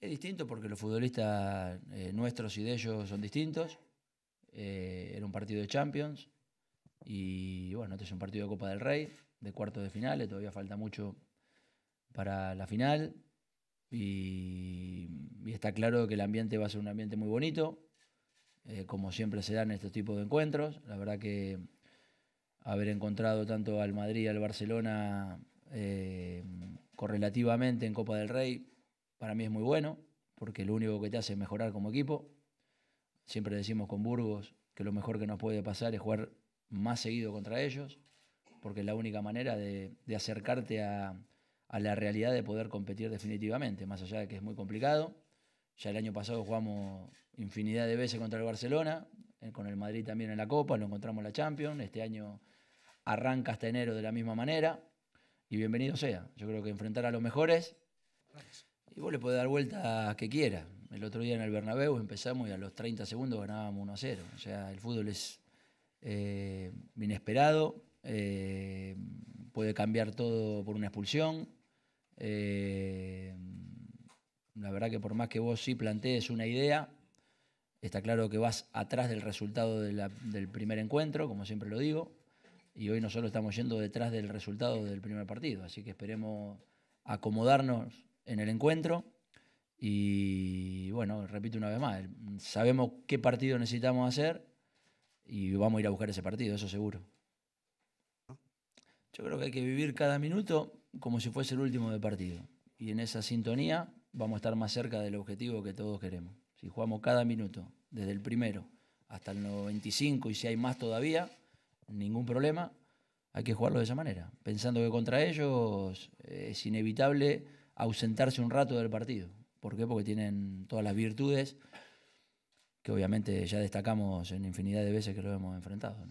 Es distinto porque los futbolistas eh, nuestros y de ellos son distintos. Eh, era un partido de Champions y bueno, este es un partido de Copa del Rey, de cuartos de finales, todavía falta mucho para la final y, está claro que el ambiente va a ser un ambiente muy bonito, eh, como siempre se dan este tipo de encuentros. La verdad que haber encontrado tanto al Madrid y al Barcelona correlativamente en Copa del Rey para mí es muy bueno, porque lo único que te hace es mejorar como equipo. Siempre decimos con Burgos que lo mejor que nos puede pasar es jugar más seguido contra ellos, porque es la única manera de, acercarte a, a, la realidad de poder competir definitivamente, más allá de que es muy complicado. Ya el año pasado jugamos infinidad de veces contra el Barcelona, eh, con el Madrid también en la Copa, lo encontramos en la Champions, este año arranca hasta enero de la misma manera, y bienvenido sea. Yo creo que enfrentar a los mejores y vos le podés dar vuelta que quiera. El otro día en el Bernabéu empezamos y a los 30 segundos ganábamos 1 a 0. O sea, el fútbol es eh, inesperado, eh, puede cambiar todo por una expulsión. Eh, la verdad que por más que vos sí plantees una idea, está claro que vas atrás del resultado del primer encuentro, como siempre lo digo, y hoy nosotros estamos yendo detrás del resultado del primer partido, así que esperemos acomodarnos en el encuentro. Y bueno, repito una vez más, sabemos qué partido necesitamos hacer y vamos a ir a buscar ese partido, eso seguro. Yo creo que hay que vivir cada minuto como si fuese el último de partido. Y en esa sintonía vamos a estar más cerca del objetivo que todos queremos. Si jugamos cada minuto, desde el primero hasta el 95 y si hay más todavía, ningún problema, hay que jugarlo de esa manera, pensando que contra ellos eh, es inevitable ausentarse un rato del partido. ¿Por qué? Porque tienen todas las virtudes que obviamente ya destacamos en infinidad de veces que lo hemos enfrentado.